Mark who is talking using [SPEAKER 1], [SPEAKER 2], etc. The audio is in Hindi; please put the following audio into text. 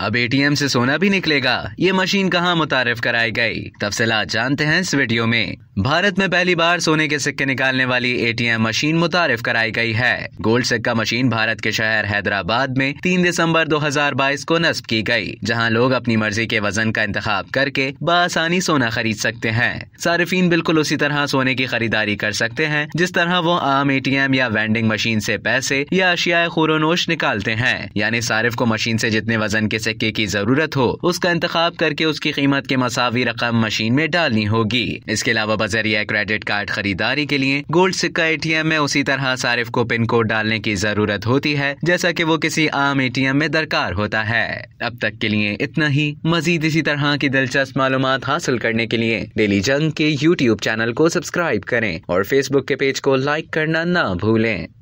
[SPEAKER 1] अब एटीएम से सोना भी निकलेगा ये मशीन कहाँ मुतारफ कराई गई तफसलात जानते हैं इस वीडियो में भारत में पहली बार सोने के सिक्के निकालने वाली एटीएम मशीन मुतारफ कराई गई है गोल्ड सिक्का मशीन भारत के शहर हैदराबाद में 3 दिसंबर 2022 को नस्ब की गई जहां लोग अपनी मर्जी के वजन का इंतजाम करके बसानी सोना खरीद सकते हैं सार्फिन बिल्कुल उसी तरह सोने की खरीदारी कर सकते हैं जिस तरह वो आम ए या वेंडिंग मशीन ऐसी पैसे या अशिया खुरोनोश निकालते हैं यानी सारिफ को मशीन ऐसी जितने वजन के सिक्के की जरूरत हो उसका इंतख्या करके उसकी कीमत के मसावी रकम मशीन में डालनी होगी इसके अलावा बजरिया क्रेडिट कार्ड खरीदारी के लिए गोल्ड सिक्का ए टी एम में उसी तरह सारिफ को पिन कोड डालने की जरूरत होती है जैसा की वो किसी आम ए टी एम में दरकार होता है अब तक के लिए इतना ही मजीद इसी तरह की दिलचस्प मालूम हासिल करने के लिए डेली जंग के यूट्यूब चैनल को सब्सक्राइब करें और फेसबुक के पेज को लाइक करना ना भूलें